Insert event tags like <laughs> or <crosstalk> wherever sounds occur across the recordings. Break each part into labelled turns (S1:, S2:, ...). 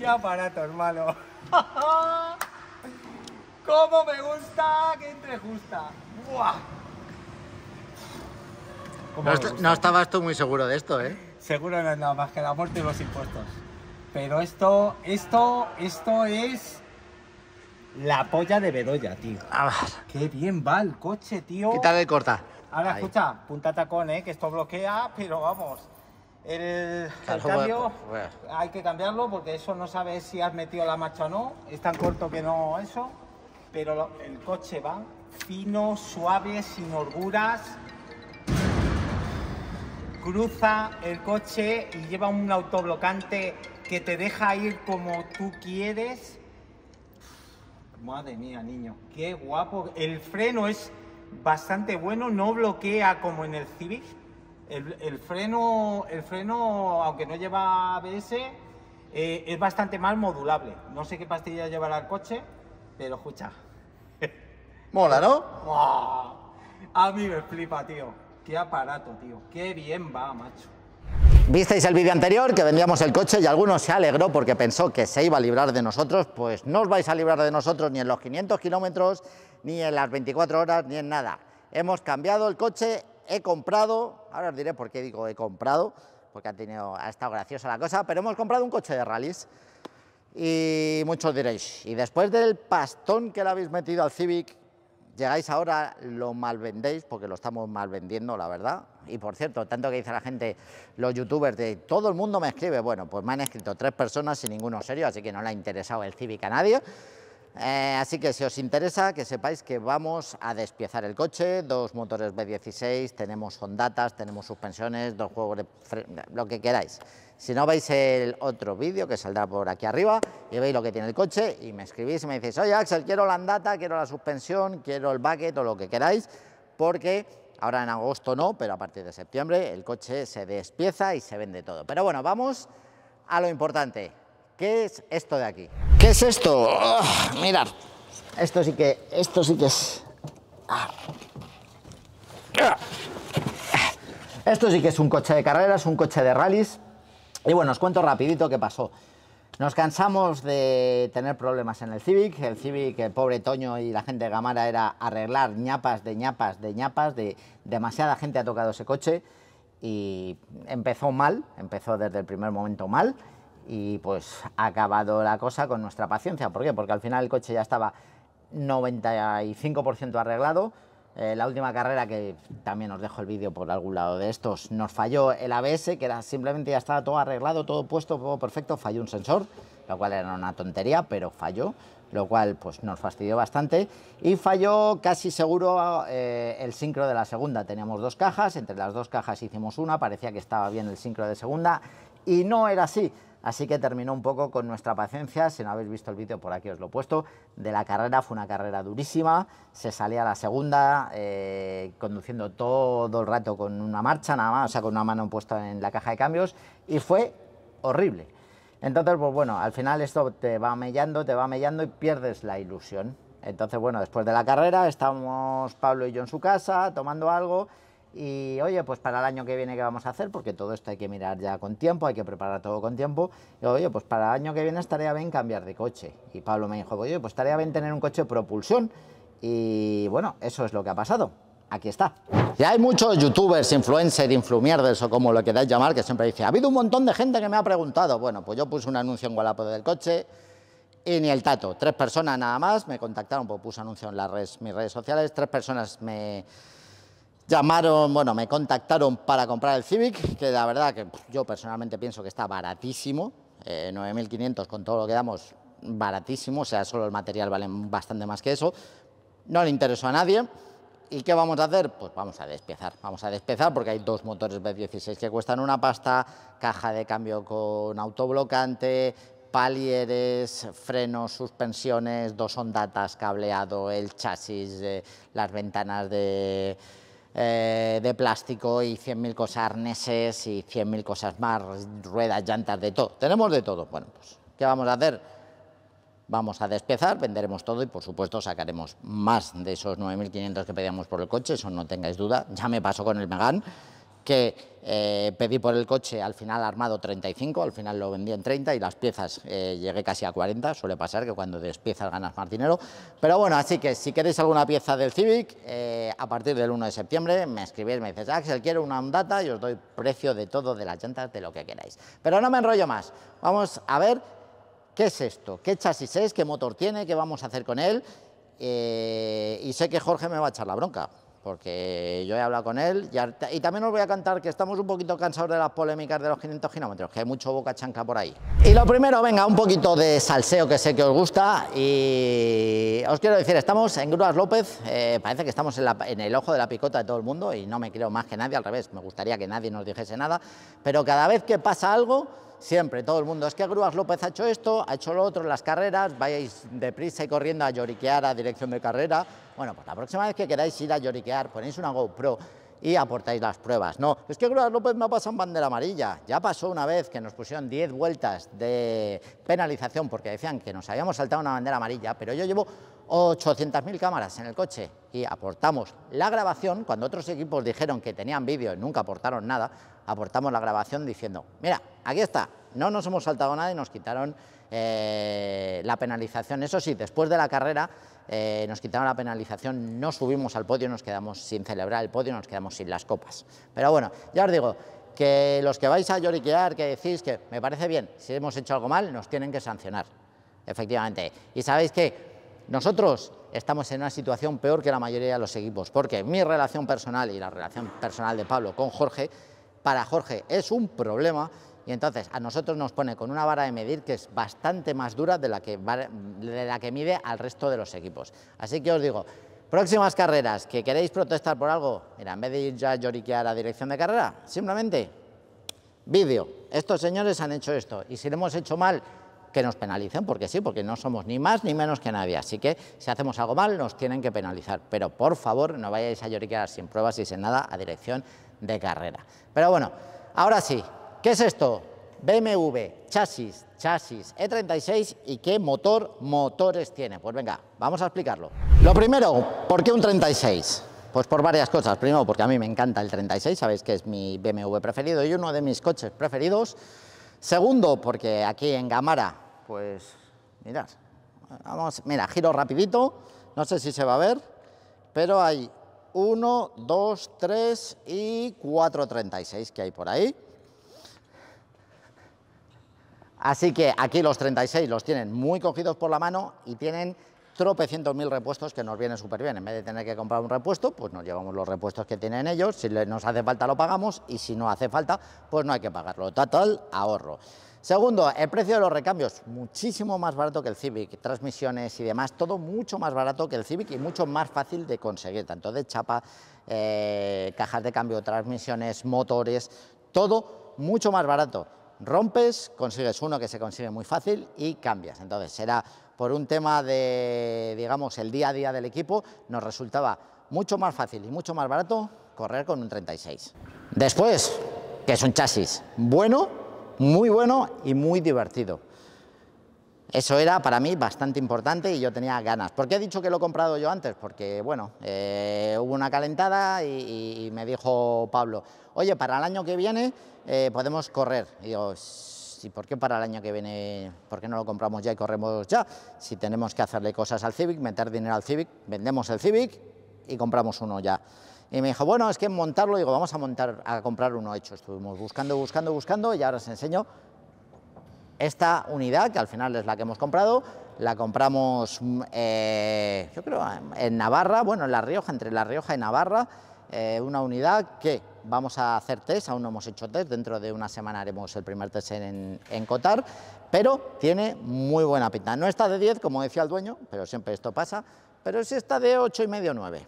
S1: ¡Qué aparato, hermano! <laughs> ¡Cómo me gusta que entre justa! ¡Buah! No, estabas tú muy seguro de esto, ¿eh? Seguro no nada más que la muerte y los impuestos. Pero esto, esto, esto es la polla de Bedoya, tío. Que Qué bien va el coche, tío. Quítale de corta. Ahora escucha, punta tacón, ¿eh? Que esto bloquea, pero vamos. El, <laughs> cambio hay que cambiarlo porque eso no sabes si has metido la marcha o no. Es tan corto que no eso. Pero el coche va fino, suave, sin holguras. Cruza el coche y lleva un autoblocante que te deja ir como tú quieres. Madre mía, niño, qué guapo. El freno es bastante bueno, no bloquea como en el Civic, el, freno, el freno, aunque no lleva ABS, eh, es bastante mal modulable. No sé qué pastilla llevará el coche, pero escucha. <laughs> Mola, ¿no? A mí me flipa, tío. Qué aparato, tío. Qué bien va, macho. Visteis el vídeo anterior que vendíamos el coche y alguno se alegró porque pensó que se iba a librar de nosotros, pues no os vais a librar de nosotros ni en los 500 kilómetros, ni en las 24 horas, ni en nada. Hemos cambiado el coche he comprado, ahora os diré por qué digo he comprado, porque ha, tenido, estado graciosa la cosa, pero hemos comprado un coche de rallies. Y muchos diréis, y después del pastón que le habéis metido al Civic, llegáis ahora, lo malvendéis, porque lo estamos malvendiendo, la verdad. Y por cierto, tanto que dice la gente, los youtubers, de todo el mundo me escribe. Bueno, pues me han escrito tres personas y ninguno serio, así que no le ha interesado el Civic a nadie. Eh, así que si os interesa, que sepáis que vamos a despiezar el coche, dos motores B16, tenemos ondatas, tenemos suspensiones, dos juegos de lo que queráis. Si no, veis el otro vídeo que saldrá por aquí arriba y veis lo que tiene el coche y me escribís y me decís, oye Axel, quiero la andata, quiero la suspensión, quiero el bucket o lo que queráis, porque ahora en agosto no, pero a partir de septiembre el coche se despieza y se vende todo. Pero bueno, vamos a lo importante, ¿Qué es esto de aquí? ¿Qué es esto? Ah, mirad, esto sí que, esto sí que es... Ah. Esto sí que es un coche de carreras, un coche de rallies. Y bueno, os cuento rapidito qué pasó. Nos cansamos de tener problemas en el Civic. El Civic, el pobre Toño y la gente de Gamara era arreglar ñapas de ñapas de ñapas. De demasiada gente ha tocado ese coche y empezó mal, empezó desde el primer momento mal y pues ha acabado la cosa con nuestra paciencia. ¿Por qué? Porque al final el coche ya estaba 95% arreglado. Eh, la última carrera, que también os dejo el vídeo por algún lado de estos, nos falló el ABS, que era simplemente ya estaba todo arreglado, todo puesto, todo perfecto, falló un sensor, lo cual era una tontería, pero falló, lo cual pues nos fastidió bastante. Y falló casi seguro eh, el sincro de la segunda. Teníamos dos cajas, entre las dos cajas hicimos una, parecía que estaba bien el sincro de segunda, y no era así. Así que terminó un poco con nuestra paciencia, si no habéis visto el vídeo por aquí os lo he puesto, de la carrera, fue una carrera durísima, se salía a la segunda, eh, conduciendo todo el rato con una marcha nada más, o sea, con una mano puesta en la caja de cambios, y fue horrible. Entonces, pues bueno, al final esto te va mellando, te va mellando y pierdes la ilusión. Entonces, bueno, después de la carrera estamos Pablo y yo en su casa tomando algo y oye, pues para el año que viene, ¿qué vamos a hacer? Porque todo esto hay que mirar ya con tiempo, hay que preparar todo con tiempo. Y oye, pues para el año que viene estaría bien cambiar de coche. Y Pablo me dijo, oye, pues estaría bien tener un coche de propulsión. Y bueno, eso es lo que ha pasado. Aquí está. Y hay muchos youtubers, influencers, influmierdes o como lo queráis llamar, que siempre dice, ha habido un montón de gente que me ha preguntado. Bueno, pues yo puse un anuncio en Gualapo del coche y ni el tato. Tres personas nada más me contactaron, pues puse anuncio en las redes, mis redes sociales, tres personas me Llamaron, bueno, me contactaron para comprar el Civic, que la verdad que yo personalmente pienso que está baratísimo, 9.500 eh, con todo lo que damos, baratísimo, o sea, solo el material vale bastante más que eso. No le interesó a nadie. ¿Y qué vamos a hacer? Pues vamos a despiezar, vamos a despiezar porque hay dos motores B16 que cuestan una pasta, caja de cambio con autoblocante, palieres, frenos, suspensiones, dos ondatas, cableado, el chasis, eh, las ventanas de eh, de plástico y 100.000 cosas arneses y 100.000 cosas más, ruedas, llantas, de todo. Tenemos de todo. Bueno, pues, ¿qué vamos a hacer? Vamos a despezar, venderemos todo y, por supuesto, sacaremos más de esos 9.500 que pedíamos por el coche, eso no tengáis duda. Ya me pasó con el Megán que eh, pedí por el coche al final armado 35, al final lo vendí en 30 y las piezas eh, llegué casi a 40, suele pasar que cuando despiezas ganas más dinero, pero bueno, así que si queréis alguna pieza del Civic, eh, a partir del 1 de septiembre me escribís, me dices, Axel, quiero una Ondata y os doy precio de todo, de las llantas, de lo que queráis. Pero no me enrollo más, vamos a ver qué es esto, qué chasis es, qué motor tiene, qué vamos a hacer con él, y sé que Jorge me va a echar la bronca porque yo he hablado con él y, también os voy a cantar que estamos un poquito cansados de las polémicas de los 500 kilómetros, que hay mucho boca chanca por ahí. Y lo primero, venga, un poquito de salseo que sé que os gusta y os quiero decir, estamos en Grúas López, eh, parece que estamos en, en, el ojo de la picota de todo el mundo y no me creo más que nadie, al revés, me gustaría que nadie nos dijese nada, pero cada vez que pasa algo siempre, todo el mundo, es que Grúas López ha hecho esto, ha hecho lo otro en las carreras, vayáis deprisa y corriendo a lloriquear a dirección de carrera. Bueno, pues la próxima vez que queráis ir a lloriquear, ponéis una GoPro y aportáis las pruebas. No, es que no López me ha pasado en bandera amarilla. Ya pasó una vez que nos pusieron 10 vueltas de penalización porque decían que nos habíamos saltado una bandera amarilla, pero yo llevo 800.000 cámaras en el coche y aportamos la grabación, cuando otros equipos dijeron que tenían vídeo y nunca aportaron nada, aportamos la grabación diciendo, mira, aquí está, no nos hemos saltado nada y nos quitaron eh, la penalización. Eso sí, después de la carrera eh, nos quitaron la penalización, no subimos al podio, nos quedamos sin celebrar el podio, nos quedamos sin las copas. Pero bueno, ya os digo, que los que vais a lloriquear, que decís que me parece bien, si hemos hecho algo mal, nos tienen que sancionar, efectivamente. Y sabéis que nosotros estamos en una situación peor que la mayoría de los equipos, porque mi relación personal y la relación personal de Pablo con Jorge, para Jorge es un problema y entonces a nosotros nos pone con una vara de medir que es bastante más dura de la que, de la que mide al resto de los equipos. Así que os digo, próximas carreras, que queréis protestar por algo, mira, en vez de ir ya a lloriquear a dirección de carrera, simplemente vídeo. Estos señores han hecho esto y si lo hemos hecho mal, que nos penalicen, porque sí, porque no somos ni más ni menos que nadie. Así que si hacemos algo mal, nos tienen que penalizar. Pero por favor, no vayáis a lloriquear sin pruebas y sin nada a dirección de carrera. Pero bueno, ahora sí, ¿Qué es esto? BMW, chasis, chasis, E36 y qué motor, motores tiene. Pues venga, vamos a explicarlo. Lo primero, ¿por qué un 36? Pues por varias cosas. Primero, porque a mí me encanta el 36, sabéis que es mi BMW preferido y uno de mis coches preferidos. Segundo, porque aquí en Gamara, pues mirad, vamos, mira, giro rapidito, no sé si se va a ver, pero hay 1, 2, 3 y 4 36 que hay por ahí. Así que aquí los 36 los tienen muy cogidos por la mano y tienen tropecientos mil repuestos que nos vienen súper bien. En vez de tener que comprar un repuesto, pues nos llevamos los repuestos que tienen ellos. Si nos hace falta, lo pagamos. Y si no hace falta, pues no hay que pagarlo. Total, ahorro. Segundo, el precio de los recambios, muchísimo más barato que el Civic, transmisiones y demás, todo mucho más barato que el Civic y mucho más fácil de conseguir, tanto de chapa, eh, cajas de cambio, transmisiones, motores, todo mucho más barato rompes, consigues uno que se consigue muy fácil y cambias. Entonces será por un tema de, digamos, el día a día del equipo, nos resultaba mucho más fácil y mucho más barato correr con un 36. Después, que es un chasis bueno, muy bueno y muy divertido. Eso era para mí bastante importante y yo tenía ganas. ¿Por qué he dicho que lo he comprado yo antes? Porque, bueno, eh, hubo una calentada y, me dijo Pablo, oye, para el año que viene eh, podemos correr. Y digo, ¿y por qué para el año que viene? ¿Por qué no lo compramos ya y corremos ya? Si tenemos que hacerle cosas al Civic, meter dinero al Civic, vendemos el Civic y compramos uno ya. Y me dijo, bueno, es que montarlo, digo, vamos a montar, a comprar uno hecho. Estuvimos buscando, buscando, buscando y ahora os enseño esta unidad, que al final es la que hemos comprado, la compramos, mm, eh, yo creo, en Navarra, bueno, en La Rioja, entre La Rioja y Navarra, eh, una unidad que vamos a hacer test, aún no hemos hecho test, dentro de una semana haremos el primer test en, en Cotar, pero tiene muy buena pinta. No está de 10, como decía el dueño, pero siempre esto pasa, pero sí está de 8,5 o 9.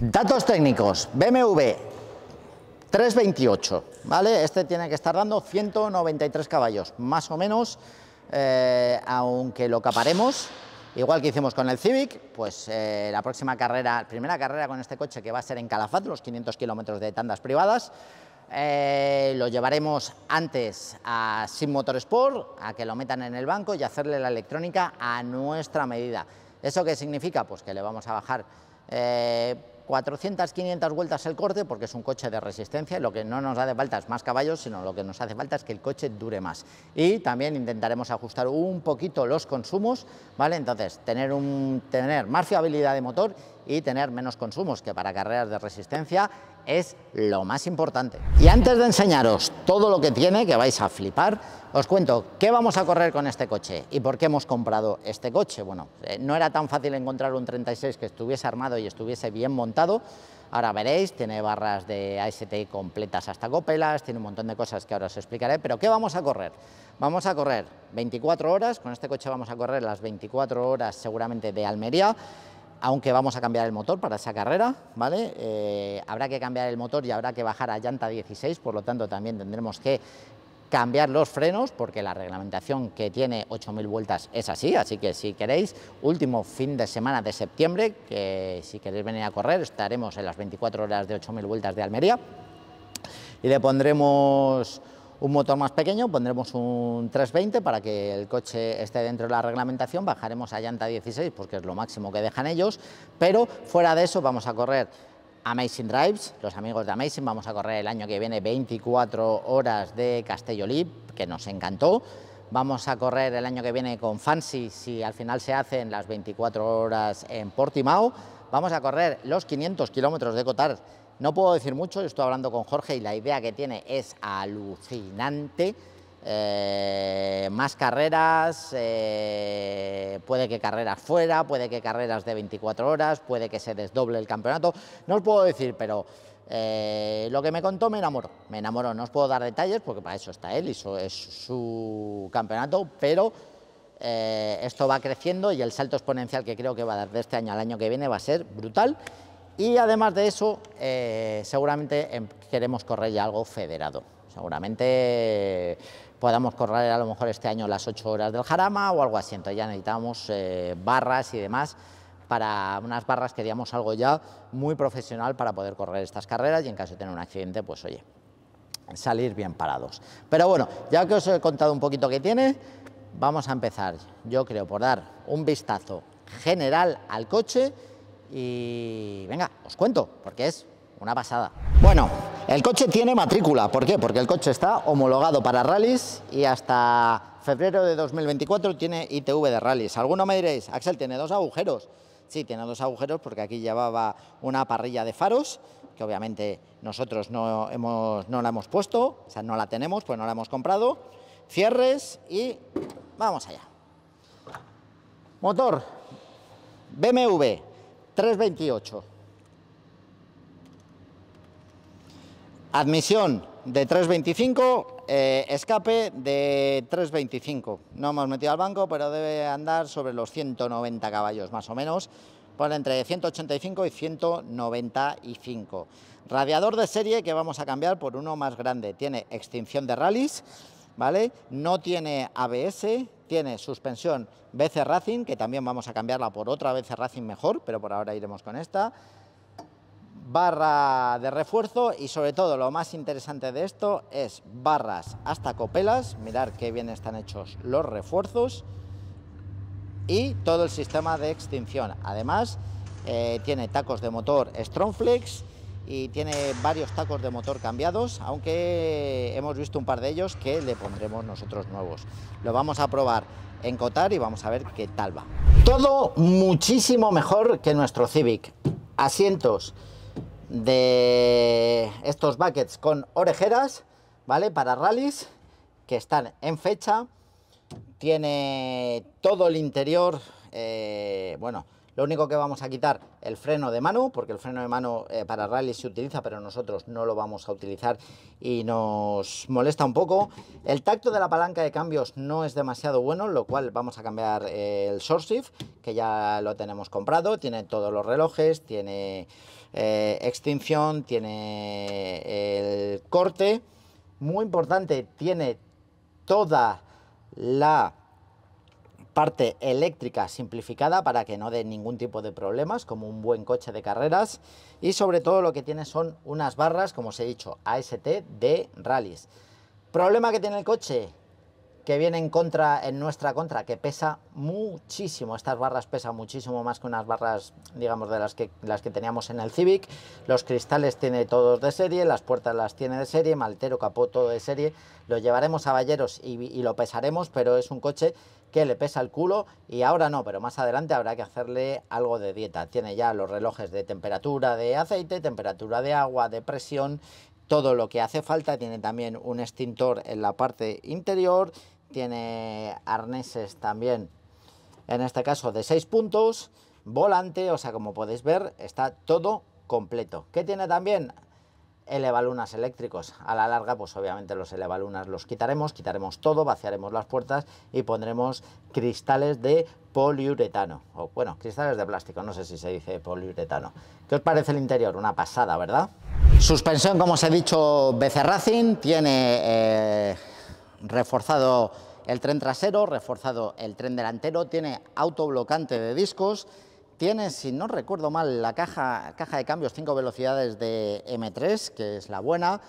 S1: Datos técnicos, BMW 328, ¿vale? Este tiene que estar dando 193 caballos, más o menos, eh, aunque lo caparemos, igual que hicimos con el Civic, pues eh, la próxima carrera, primera carrera con este coche que va a ser en Calafat, los 500 kilómetros de tandas privadas, eh, lo llevaremos antes a Sim Motorsport, a que lo metan en el banco y hacerle la electrónica a nuestra medida. ¿Eso qué significa? Pues que le vamos a bajar 400, 500 vueltas el corte porque es un coche de resistencia y lo que no nos hace falta es más caballos, sino lo que nos hace falta es que el coche dure más. Y también intentaremos ajustar un poquito los consumos, ¿vale? Entonces, tener, un, tener más fiabilidad de motor y tener menos consumos, que para carreras de resistencia es lo más importante. Y antes de enseñaros todo lo que tiene, que vais a flipar, os cuento qué vamos a correr con este coche y por qué hemos comprado este coche. Bueno, eh, no era tan fácil encontrar un 36 que estuviese armado y estuviese bien montado. Ahora veréis, tiene barras de ASTI completas hasta copelas, tiene un montón de cosas que ahora os explicaré, pero ¿qué vamos a correr? Vamos a correr 24 horas, con este coche vamos a correr las 24 horas seguramente de Almería, aunque vamos a cambiar el motor para esa carrera, ¿vale? Eh, habrá que cambiar el motor y habrá que bajar a llanta 16, por lo tanto también tendremos que cambiar los frenos, porque la reglamentación que tiene 8.000 vueltas es así, así que si queréis, último fin de semana de septiembre, que si queréis venir a correr, estaremos en las 24 horas de 8.000 vueltas de Almería, y le pondremos un motor más pequeño, pondremos un 320 para que el coche esté dentro de la reglamentación, bajaremos a llanta 16 porque es lo máximo que dejan ellos, pero fuera de eso vamos a correr Amazing Drives, los amigos de Amazing, vamos a correr el año que viene 24 horas de Castellolip, que nos encantó, vamos a correr el año que viene con Fancy, si al final se hacen las 24 horas en Portimao, vamos a correr los 500 kilómetros de Cotar no puedo decir mucho, yo estoy hablando con Jorge y la idea que tiene es alucinante. Eh, más carreras, eh, puede que carreras fuera, puede que carreras de 24 horas, puede que se desdoble el campeonato. No os puedo decir, pero eh, lo que me contó me enamoró. Me enamoró, no os puedo dar detalles porque para eso está él y eso es su campeonato, pero esto va creciendo y el salto exponencial que creo que va a dar de este año al año que viene va a ser brutal y además de eso, eh, seguramente em, queremos correr ya algo federado. Seguramente podamos correr a lo mejor este año las 8 horas del Jarama o algo así. Entonces ya necesitamos eh, barras y demás para unas barras queríamos algo ya muy profesional para poder correr estas carreras y en caso de tener un accidente, pues oye, salir bien parados. Pero bueno, ya que os he contado un poquito que tiene, vamos a empezar, yo creo, por dar un vistazo general al coche y venga, os cuento, porque es una pasada. Bueno, el coche tiene matrícula. ¿Por qué? Porque el coche está homologado para rallies y hasta febrero de 2024 tiene ITV de rallies. Alguno me diréis, Axel, tiene dos agujeros. Sí, tiene dos agujeros porque aquí llevaba una parrilla de faros, que obviamente nosotros no, no la hemos puesto, o sea, no la tenemos, pues no la hemos comprado. Cierres y vamos allá. Motor BMW 328. Admisión de 325, eh, escape de 325. No hemos metido al banco, pero debe andar sobre los 190 caballos más o menos. por entre 185 y 195. Radiador de serie que vamos a cambiar por uno más grande. Tiene extinción de rallies, ¿vale? No tiene ABS, tiene suspensión BC Racing, que también vamos a cambiarla por otra BC Racing mejor, pero por ahora iremos con esta. Barra de refuerzo y sobre todo lo más interesante de esto es barras hasta copelas. mirar qué bien están hechos los refuerzos y todo el sistema de extinción. Además, eh, tiene tacos de motor Strongflex y tiene varios tacos de motor cambiados, aunque hemos visto un par de ellos que le pondremos nosotros nuevos. Lo vamos a probar en Cotar y vamos a ver qué tal va. Todo muchísimo mejor que nuestro Civic. Asientos de estos buckets con orejeras, ¿vale? Para rallies que están en fecha. Tiene todo el interior, eh, bueno, lo único que vamos a quitar el freno de mano, porque el freno de mano eh, para rally se utiliza, pero nosotros no lo vamos a utilizar y nos molesta un poco. El tacto de la palanca de cambios no es demasiado bueno, lo cual vamos a cambiar eh, el el shift, que ya lo tenemos comprado, tiene todos los relojes, tiene eh, extinción, tiene el corte. Muy importante, tiene toda la parte eléctrica simplificada para que no dé ningún tipo de problemas, como un buen coche de carreras, y sobre todo lo que tiene son unas barras, como os he dicho, AST de rallies. ¿Problema que tiene el coche? que viene en contra, en nuestra contra, que pesa muchísimo. Estas barras pesan muchísimo más que unas barras, digamos, de las que, las que teníamos en el Civic. Los cristales tiene todos de serie, las puertas las tiene de serie, maltero, capó todo de serie. Lo llevaremos a Balleros y, y lo pesaremos, pero es un coche que le pesa el culo y ahora no, pero más adelante habrá que hacerle algo de dieta. Tiene ya los relojes de temperatura de aceite, temperatura de agua, de presión, todo lo que hace falta. Tiene también un extintor en la parte interior tiene arneses también, en este caso de 6 puntos, volante, o sea, como podéis ver, está todo completo. ¿Qué tiene también? elevalunas eléctricos. A la larga, pues obviamente los elevalunas los quitaremos, quitaremos todo, vaciaremos las puertas y pondremos cristales de poliuretano. O bueno, cristales de plástico, no sé si se dice poliuretano. ¿Qué os parece el interior? Una pasada, ¿verdad? Suspensión, como os he dicho, BC tiene... Eh, reforzado el tren trasero, reforzado el tren delantero, tiene autoblocante de discos, tiene, si no recuerdo mal, la caja, caja de cambios 5 velocidades de M3, que es la buena,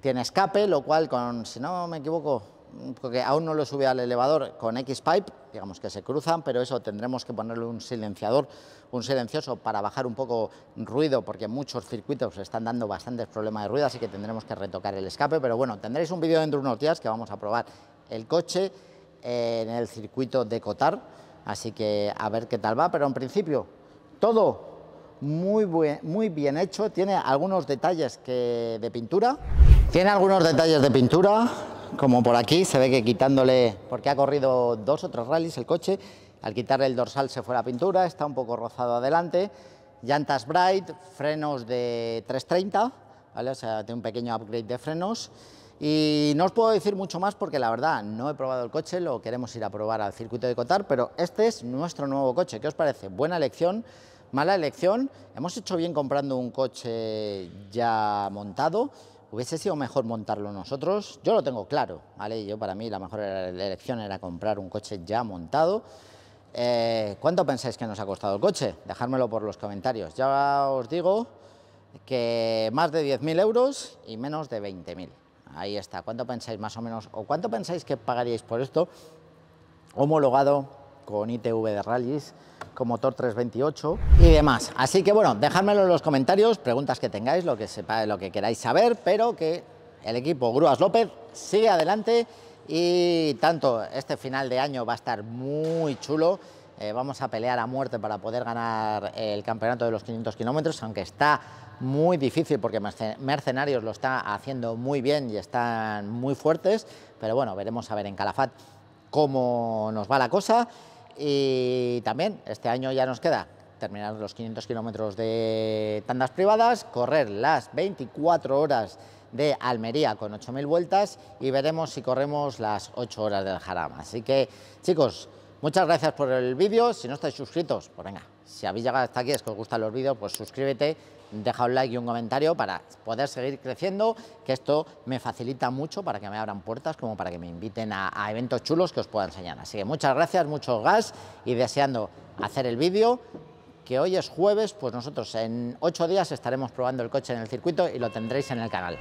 S1: tiene escape, lo cual, con, si no me equivoco, porque aún no lo sube al elevador con X-Pipe, digamos que se cruzan, pero eso tendremos que ponerle un silenciador, un silencioso para bajar un poco ruido, porque muchos circuitos están dando bastantes problemas de ruido, así que tendremos que retocar el escape, pero bueno, tendréis un vídeo dentro de unos días que vamos a probar el coche eh, en el circuito de Cotar, así que a ver qué tal va, pero en principio todo muy, muy bien hecho, tiene algunos detalles de pintura, tiene algunos detalles de pintura, como por aquí, se ve que quitándole, porque ha corrido dos o tres rallies el coche, al quitarle el dorsal se fue la pintura, está un poco rozado adelante, llantas Bright, frenos de 330, ¿vale? o sea, tiene un pequeño upgrade de frenos, y no os puedo decir mucho más porque la verdad no he probado el coche, lo queremos ir a probar al circuito de Cotar, pero este es nuestro nuevo coche, ¿qué os parece? Buena elección, mala elección, hemos hecho bien comprando un coche ya montado, Hubiese sido mejor montarlo nosotros, yo lo tengo claro, ¿vale? Yo para mí la mejor elección era comprar un coche ya montado. Eh, ¿Cuánto pensáis que nos ha costado el coche? Dejármelo por los comentarios. Ya os digo que más de 10.000 euros y menos de 20.000. Ahí está. ¿Cuánto pensáis más o menos? ¿O cuánto pensáis que pagaríais por esto homologado con ITV de rallies? con motor 328 y demás. Así que bueno, dejármelo en los comentarios, preguntas que tengáis, lo que, sepa, lo que queráis saber, pero que el equipo Grúas López sigue adelante y tanto este final de año va a estar muy chulo. Eh, vamos a pelear a muerte para poder ganar el campeonato de los 500 kilómetros, aunque está muy difícil porque Mercenarios lo está haciendo muy bien y están muy fuertes, pero bueno, veremos a ver en Calafat cómo nos va la cosa y también este año ya nos queda terminar los 500 kilómetros de tandas privadas, correr las 24 horas de Almería con 8.000 vueltas y veremos si corremos las 8 horas del Jarama. Así que, chicos, muchas gracias por el vídeo. Si no estáis suscritos, pues venga, si habéis llegado hasta aquí, es que os gustan los vídeos, pues suscríbete, deja un like y un comentario para poder seguir creciendo, que esto me facilita mucho para que me abran puertas, como para que me inviten a, eventos chulos que os pueda enseñar. Así que muchas gracias, mucho gas y deseando hacer el vídeo, que hoy es jueves, pues nosotros en ocho días estaremos probando el coche en el circuito y lo tendréis en el canal.